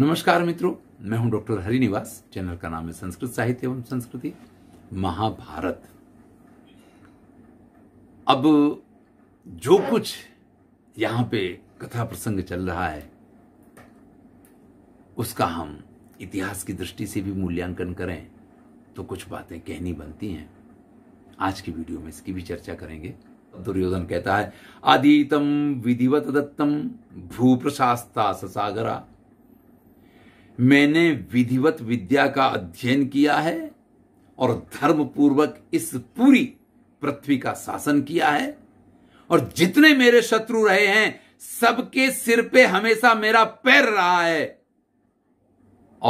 नमस्कार मित्रों मैं हूं डॉक्टर हरिनिवास चैनल का नाम है संस्कृत साहित्य एवं संस्कृति महाभारत अब जो कुछ यहां पे कथा प्रसंग चल रहा है उसका हम इतिहास की दृष्टि से भी मूल्यांकन करें तो कुछ बातें कहनी बनती हैं आज की वीडियो में इसकी भी चर्चा करेंगे दुर्योधन कहता है आदितम विधिवत दत्तम भूप्रशास्ता ससागरा मैंने विधिवत विद्या का अध्ययन किया है और धर्म पूर्वक इस पूरी पृथ्वी का शासन किया है और जितने मेरे शत्रु रहे हैं सबके सिर पे हमेशा मेरा पैर रहा है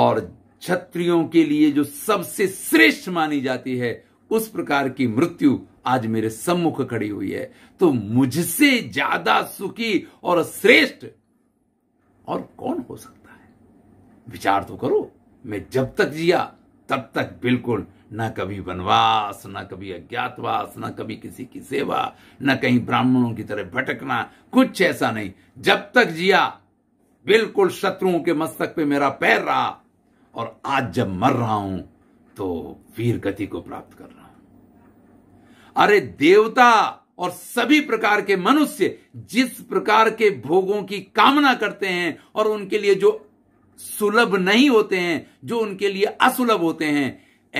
और क्षत्रियों के लिए जो सबसे श्रेष्ठ मानी जाती है उस प्रकार की मृत्यु आज मेरे सम्मुख खड़ी हुई है तो मुझसे ज्यादा सुखी और श्रेष्ठ और कौन हो सकता विचार तो करो मैं जब तक जिया तब तक बिल्कुल न कभी वनवास न कभी अज्ञातवास न कभी किसी की सेवा न कहीं ब्राह्मणों की तरह भटकना कुछ ऐसा नहीं जब तक जिया बिल्कुल शत्रुओं के मस्तक पे मेरा पैर रहा और आज जब मर रहा हूं तो वीर गति को प्राप्त कर रहा हूं अरे देवता और सभी प्रकार के मनुष्य जिस प्रकार के भोगों की कामना करते हैं और उनके लिए जो सुलभ नहीं होते हैं जो उनके लिए असुलभ होते हैं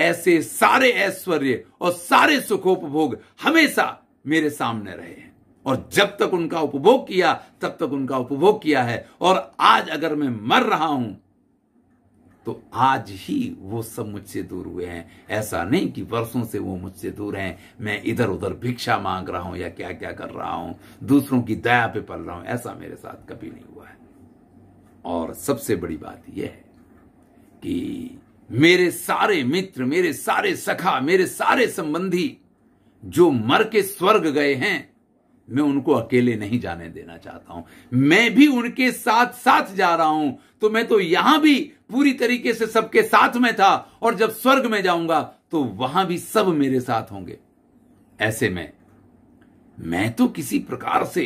ऐसे सारे ऐश्वर्य और सारे सुखोपभोग हमेशा मेरे सामने रहे हैं और जब तक उनका उपभोग किया तब तक उनका उपभोग किया है और आज अगर मैं मर रहा हूं तो आज ही वो सब मुझसे दूर हुए हैं ऐसा नहीं कि वर्षों से वो मुझसे दूर हैं मैं इधर उधर भिक्षा मांग रहा हूं या क्या क्या कर रहा हूं दूसरों की दया पे पल रहा हूं ऐसा मेरे साथ कभी नहीं हुआ है और सबसे बड़ी बात यह है कि मेरे सारे मित्र मेरे सारे सखा मेरे सारे संबंधी जो मर के स्वर्ग गए हैं मैं उनको अकेले नहीं जाने देना चाहता हूं मैं भी उनके साथ साथ जा रहा हूं तो मैं तो यहां भी पूरी तरीके से सबके साथ में था और जब स्वर्ग में जाऊंगा तो वहां भी सब मेरे साथ होंगे ऐसे में मैं तो किसी प्रकार से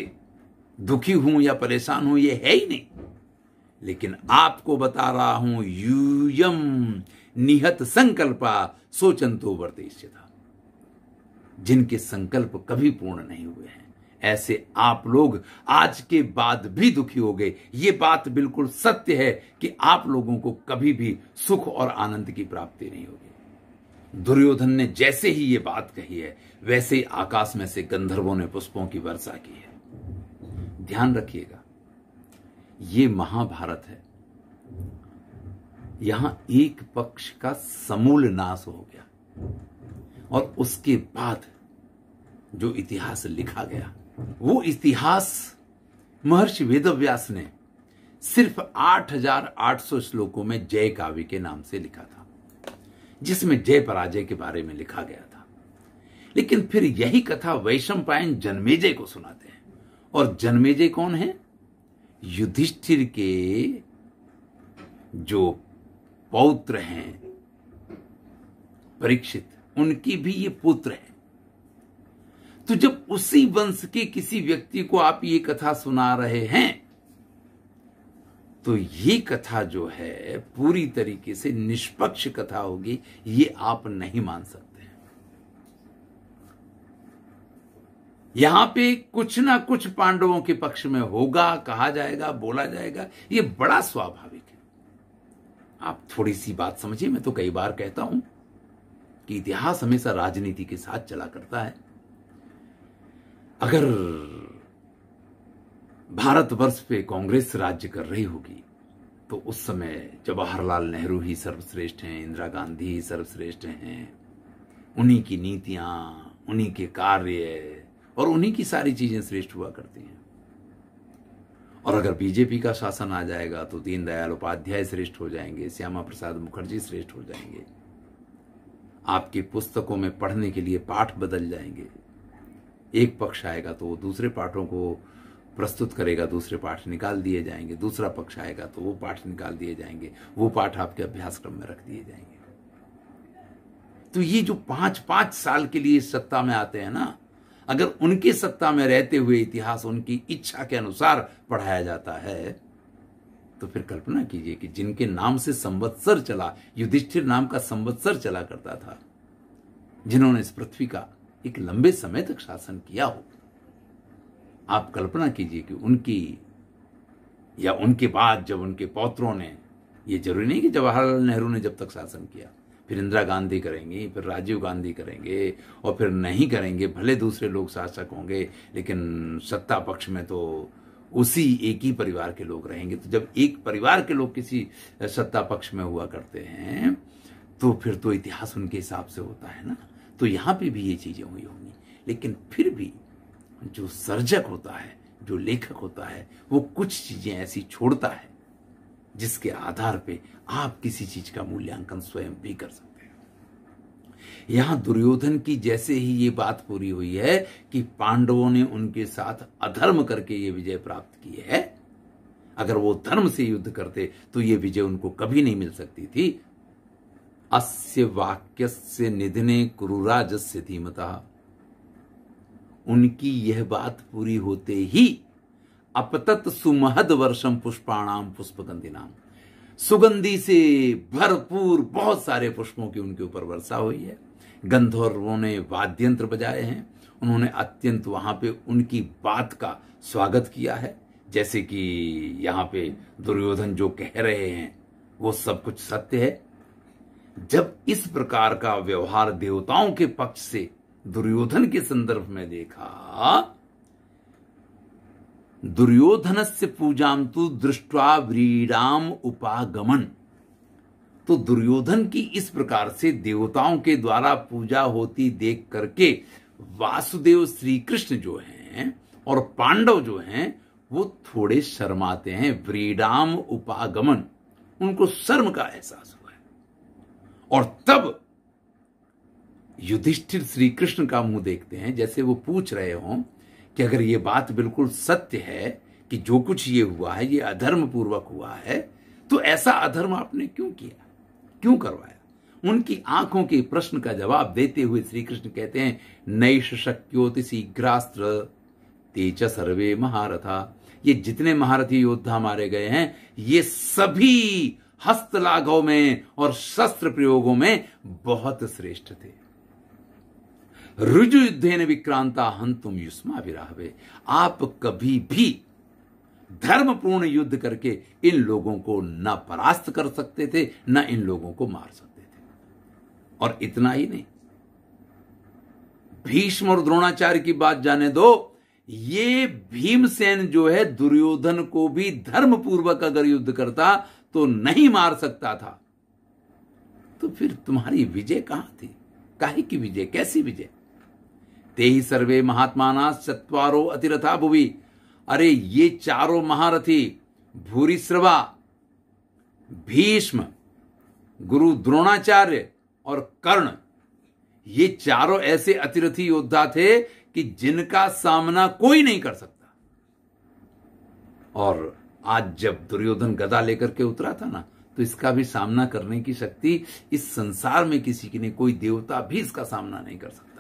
दुखी हूं या परेशान हूं यह है ही नहीं लेकिन आपको बता रहा हूं यूयम निहत संकल्पा सोचन तो था जिनके संकल्प कभी पूर्ण नहीं हुए हैं ऐसे आप लोग आज के बाद भी दुखी हो गए ये बात बिल्कुल सत्य है कि आप लोगों को कभी भी सुख और आनंद की प्राप्ति नहीं होगी दुर्योधन ने जैसे ही ये बात कही है वैसे ही आकाश में से गंधर्वों ने पुष्पों की वर्षा की है ध्यान रखिएगा ये महाभारत है यहां एक पक्ष का समूल नाश हो गया और उसके बाद जो इतिहास लिखा गया वो इतिहास महर्षि वेदव्यास ने सिर्फ 8,800 श्लोकों में जय काव्य के नाम से लिखा था जिसमें जय पराजय के बारे में लिखा गया था लेकिन फिर यही कथा पायन जन्मेजय को सुनाते हैं और जन्मेजय कौन है युधिष्ठिर के जो पौत्र हैं परीक्षित उनकी भी ये पुत्र है तो जब उसी वंश के किसी व्यक्ति को आप ये कथा सुना रहे हैं तो ये कथा जो है पूरी तरीके से निष्पक्ष कथा होगी ये आप नहीं मान सकते यहां पे कुछ ना कुछ पांडवों के पक्ष में होगा कहा जाएगा बोला जाएगा ये बड़ा स्वाभाविक है आप थोड़ी सी बात समझिए मैं तो कई बार कहता हूं कि इतिहास हमेशा राजनीति के साथ चला करता है अगर भारतवर्ष पे कांग्रेस राज्य कर रही होगी तो उस समय जवाहरलाल नेहरू ही सर्वश्रेष्ठ हैं इंदिरा गांधी ही सर्वश्रेष्ठ हैं उन्हीं की नीतियां उन्हीं के कार्य और उन्हीं की सारी चीजें श्रेष्ठ हुआ करती हैं और अगर बीजेपी का शासन आ जाएगा तो दीनदयाल उपाध्याय श्रेष्ठ हो जाएंगे श्यामा प्रसाद मुखर्जी श्रेष्ठ हो जाएंगे आपकी पुस्तकों में पढ़ने के लिए पाठ बदल जाएंगे एक पक्ष आएगा तो वो दूसरे पाठों को प्रस्तुत करेगा दूसरे पाठ निकाल दिए जाएंगे दूसरा पक्ष आएगा तो वो पाठ निकाल दिए जाएंगे वो पाठ आपके अभ्यासक्रम में रख दिए जाएंगे तो ये जो पांच पांच साल के लिए सत्ता में आते हैं ना अगर उनकी सत्ता में रहते हुए इतिहास उनकी इच्छा के अनुसार पढ़ाया जाता है तो फिर कल्पना कीजिए कि जिनके नाम से संवत्सर चला युधिष्ठिर नाम का संवत्सर चला करता था जिन्होंने इस पृथ्वी का एक लंबे समय तक शासन किया हो आप कल्पना कीजिए कि उनकी या उनके बाद जब उनके पौत्रों ने यह जरूरी नहीं कि जवाहरलाल नेहरू ने जब तक शासन किया फिर इंदिरा गांधी करेंगी फिर राजीव गांधी करेंगे और फिर नहीं करेंगे भले दूसरे लोग शासक होंगे लेकिन सत्ता पक्ष में तो उसी एक ही परिवार के लोग रहेंगे तो जब एक परिवार के लोग किसी सत्ता पक्ष में हुआ करते हैं तो फिर तो इतिहास उनके हिसाब से होता है ना तो यहाँ पे भी ये चीज़ें हुई होंगी लेकिन फिर भी जो सर्जक होता है जो लेखक होता है वो कुछ चीज़ें ऐसी छोड़ता है जिसके आधार पे आप किसी चीज का मूल्यांकन स्वयं भी कर सकते यहां दुर्योधन की जैसे ही ये बात पूरी हुई है कि पांडवों ने उनके साथ अधर्म करके ये विजय प्राप्त की है अगर वो धर्म से युद्ध करते तो ये विजय उनको कभी नहीं मिल सकती थी अस्य वाक्य से निधने कुरुराजस्य धीमता उनकी यह बात पूरी होते ही अपतत सुमहद वर्षम पुष्पाणाम पुष्पगंधि नाम से भरपूर बहुत सारे पुष्पों की उनके ऊपर वर्षा हुई है गंधर्वों ने वाद्यंत्र बजाए हैं उन्होंने अत्यंत वहां पे उनकी बात का स्वागत किया है जैसे कि यहां पे दुर्योधन जो कह रहे हैं वो सब कुछ सत्य है जब इस प्रकार का व्यवहार देवताओं के पक्ष से दुर्योधन के संदर्भ में देखा दुर्योधन से पूजा तो दृष्टवा व्रीडाम उपागमन तो दुर्योधन की इस प्रकार से देवताओं के द्वारा पूजा होती देख करके वासुदेव श्री कृष्ण जो हैं और पांडव जो हैं वो थोड़े शर्माते हैं व्रीडाम उपागमन उनको शर्म का एहसास हुआ है और तब युधिष्ठिर श्री कृष्ण का मुंह देखते हैं जैसे वो पूछ रहे हों कि अगर ये बात बिल्कुल सत्य है कि जो कुछ ये हुआ है ये अधर्म पूर्वक हुआ है तो ऐसा अधर्म आपने क्यों किया क्यों करवाया उनकी आंखों के प्रश्न का जवाब देते हुए श्री कृष्ण कहते हैं नैश शक्योति शीघ्रास्त्र तेज सर्वे महारथा ये जितने महारथी योद्धा मारे गए हैं ये सभी हस्तलाघों में और शस्त्र प्रयोगों में बहुत श्रेष्ठ थे रुजु ने विक्रांता हंतुम युष्मा विराहवे आप कभी भी धर्मपूर्ण युद्ध करके इन लोगों को न परास्त कर सकते थे न इन लोगों को मार सकते थे और इतना ही नहीं भीष्म और द्रोणाचार्य की बात जाने दो ये भीमसेन जो है दुर्योधन को भी धर्मपूर्वक अगर युद्ध करता तो नहीं मार सकता था तो फिर तुम्हारी विजय कहां थी काहे की विजय कैसी विजय ते ही सर्वे महात्मा चतवारो अतिरथा भुवि अरे ये चारों महारथी भूरिश्रवा भीष्म गुरु द्रोणाचार्य और कर्ण ये चारों ऐसे अतिरथी योद्धा थे कि जिनका सामना कोई नहीं कर सकता और आज जब दुर्योधन गदा लेकर के उतरा था ना तो इसका भी सामना करने की शक्ति इस संसार में किसी की नहीं कोई देवता भी इसका सामना नहीं कर सकता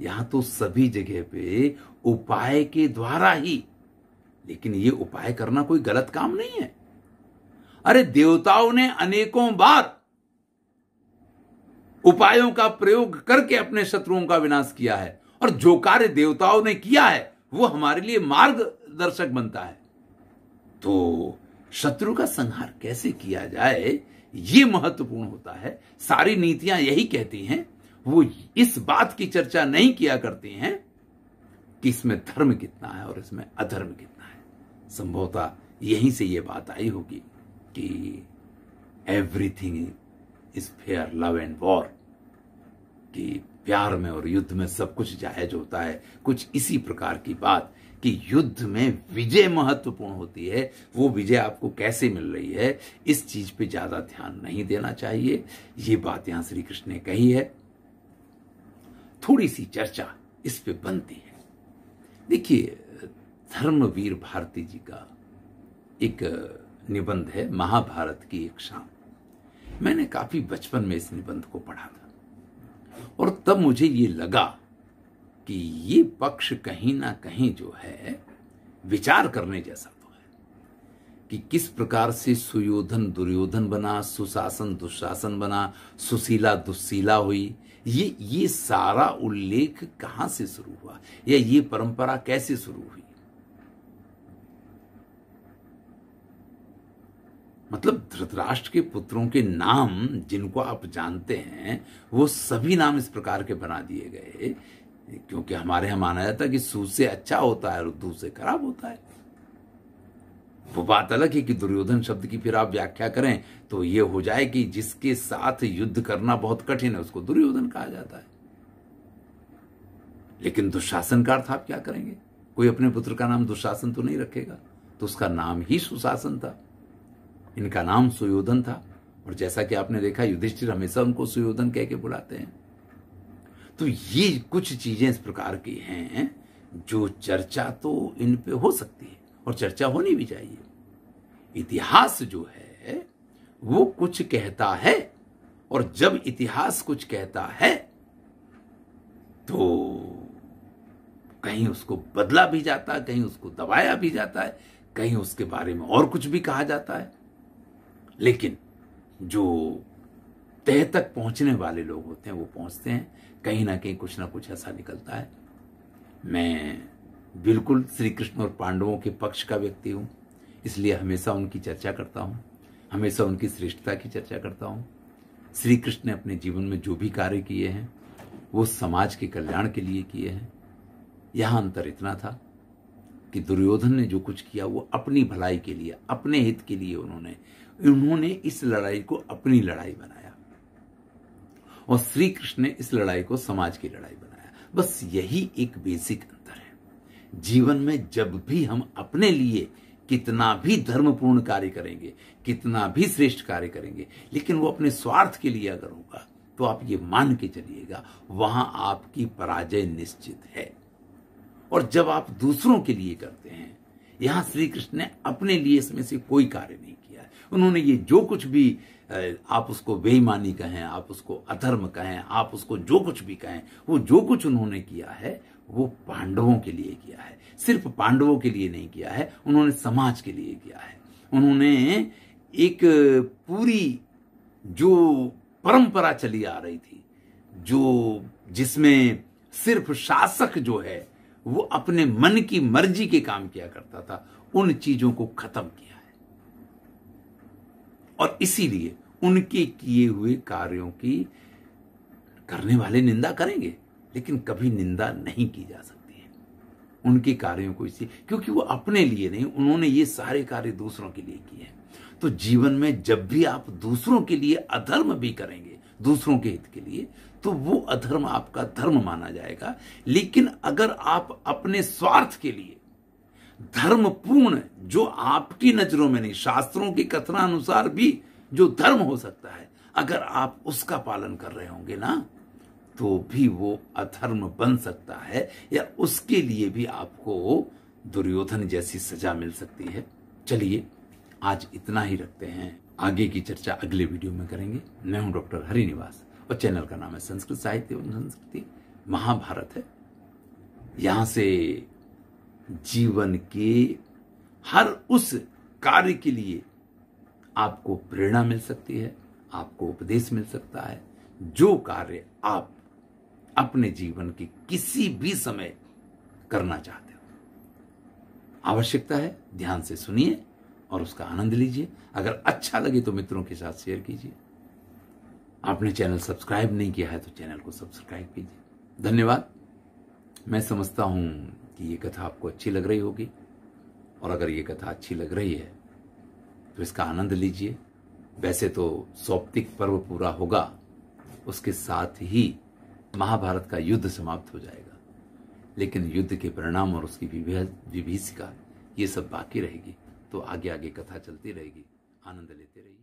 यहां तो सभी जगह पे उपाय के द्वारा ही लेकिन ये उपाय करना कोई गलत काम नहीं है अरे देवताओं ने अनेकों बार उपायों का प्रयोग करके अपने शत्रुओं का विनाश किया है और जो कार्य देवताओं ने किया है वो हमारे लिए मार्गदर्शक बनता है तो शत्रु का संहार कैसे किया जाए ये महत्वपूर्ण होता है सारी नीतियां यही कहती हैं वो इस बात की चर्चा नहीं किया करती हैं कि इसमें धर्म कितना है और इसमें अधर्म कितना है संभवतः यहीं से ये बात आई होगी कि everything is fair love and war कि प्यार में और युद्ध में सब कुछ जायज होता है कुछ इसी प्रकार की बात कि युद्ध में विजय महत्वपूर्ण होती है वो विजय आपको कैसे मिल रही है इस चीज पे ज्यादा ध्यान नहीं देना चाहिए ये बात यहां श्री कृष्ण ने कही है थोड़ी सी चर्चा इस पे बनती है देखिए धर्मवीर भारती जी का एक निबंध है महाभारत की एक शाम मैंने काफी बचपन में इस निबंध को पढ़ा था और तब मुझे ये लगा कि ये पक्ष कहीं ना कहीं जो है विचार करने जैसा कि किस प्रकार से सुयोधन दुर्योधन बना सुशासन दुशासन बना सुशीला दुशीला हुई ये ये सारा उल्लेख कहां से शुरू हुआ या ये परंपरा कैसे शुरू हुई मतलब धृतराष्ट्र के पुत्रों के नाम जिनको आप जानते हैं वो सभी नाम इस प्रकार के बना दिए गए क्योंकि हमारे यहां माना जाता है कि सू से अच्छा होता है और दू से खराब होता है वो बात अलग है कि दुर्योधन शब्द की फिर आप व्याख्या करें तो ये हो जाए कि जिसके साथ युद्ध करना बहुत कठिन है उसको दुर्योधन कहा जाता है लेकिन दुशासन का अर्थ आप क्या करेंगे कोई अपने पुत्र का नाम दुशासन तो नहीं रखेगा तो उसका नाम ही सुशासन था इनका नाम सुयोधन था और जैसा कि आपने देखा युधिष्ठिर हमेशा उनको सुयोधन कह के बुलाते हैं तो ये कुछ चीजें इस प्रकार की हैं जो चर्चा तो इन पे हो सकती है और चर्चा होनी भी चाहिए इतिहास जो है वो कुछ कहता है और जब इतिहास कुछ कहता है तो कहीं उसको बदला भी जाता है कहीं उसको दबाया भी जाता है कहीं उसके बारे में और कुछ भी कहा जाता है लेकिन जो तह तक पहुंचने वाले लोग होते हैं वो पहुंचते हैं कहीं ना कहीं कुछ ना कुछ ऐसा निकलता है मैं बिल्कुल श्री कृष्ण और पांडवों के पक्ष का व्यक्ति हूँ इसलिए हमेशा उनकी चर्चा करता हूँ हमेशा उनकी श्रेष्ठता की चर्चा करता हूँ श्री कृष्ण ने अपने जीवन में जो भी कार्य किए हैं वो समाज के कल्याण के लिए किए हैं यह अंतर इतना था कि दुर्योधन ने जो कुछ किया वो अपनी भलाई के लिए अपने हित के लिए उन्होंने उन्होंने इस लड़ाई को अपनी लड़ाई बनाया और श्री कृष्ण ने इस लड़ाई को समाज की लड़ाई बनाया बस यही एक बेसिक जीवन में जब भी हम अपने लिए कितना भी धर्मपूर्ण कार्य करेंगे कितना भी श्रेष्ठ कार्य करेंगे लेकिन वो अपने स्वार्थ के लिए अगर होगा तो आप ये मान के चलिएगा वहां आपकी पराजय निश्चित है और जब आप दूसरों के लिए करते हैं यहां श्री कृष्ण ने अपने लिए इसमें से कोई कार्य नहीं किया उन्होंने ये जो कुछ भी आप उसको बेईमानी कहें आप उसको अधर्म कहें आप उसको जो कुछ भी कहें वो जो कुछ उन्होंने किया है वो पांडवों के लिए किया है सिर्फ पांडवों के लिए नहीं किया है उन्होंने समाज के लिए किया है उन्होंने एक पूरी जो परंपरा चली आ रही थी जो जिसमें सिर्फ शासक जो है वो अपने मन की मर्जी के काम किया करता था उन चीजों को खत्म किया है और इसीलिए उनके किए हुए कार्यों की करने वाले निंदा करेंगे लेकिन कभी निंदा नहीं की जा सकती है उनके कार्यों को इसलिए क्योंकि वो अपने लिए नहीं उन्होंने ये सारे कार्य दूसरों के लिए किए हैं तो जीवन में जब भी आप दूसरों के लिए अधर्म भी करेंगे दूसरों के हित के लिए तो वो अधर्म आपका धर्म माना जाएगा लेकिन अगर आप अपने स्वार्थ के लिए धर्म पूर्ण जो आपकी नजरों में नहीं शास्त्रों के कथनानुसार भी जो धर्म हो सकता है अगर आप उसका पालन कर रहे होंगे ना तो भी वो अधर्म बन सकता है या उसके लिए भी आपको दुर्योधन जैसी सजा मिल सकती है चलिए आज इतना ही रखते हैं आगे की चर्चा अगले वीडियो में करेंगे मैं हूं डॉक्टर हरिनिवास और चैनल का नाम है संस्कृत साहित्य एवं संस्कृति महाभारत है यहां से जीवन के हर उस कार्य के लिए आपको प्रेरणा मिल सकती है आपको उपदेश मिल सकता है जो कार्य आप अपने जीवन के किसी भी समय करना चाहते हो आवश्यकता है ध्यान से सुनिए और उसका आनंद लीजिए अगर अच्छा लगे तो मित्रों के साथ शेयर कीजिए आपने चैनल सब्सक्राइब नहीं किया है तो चैनल को सब्सक्राइब कीजिए धन्यवाद मैं समझता हूं कि ये कथा आपको अच्छी लग रही होगी और अगर ये कथा अच्छी लग रही है तो इसका आनंद लीजिए वैसे तो सौप्तिक पर्व पूरा होगा उसके साथ ही महाभारत का युद्ध समाप्त हो जाएगा लेकिन युद्ध के परिणाम और उसकी विभीषिका ये सब बाकी रहेगी तो आगे आगे कथा चलती रहेगी आनंद लेते रहेगी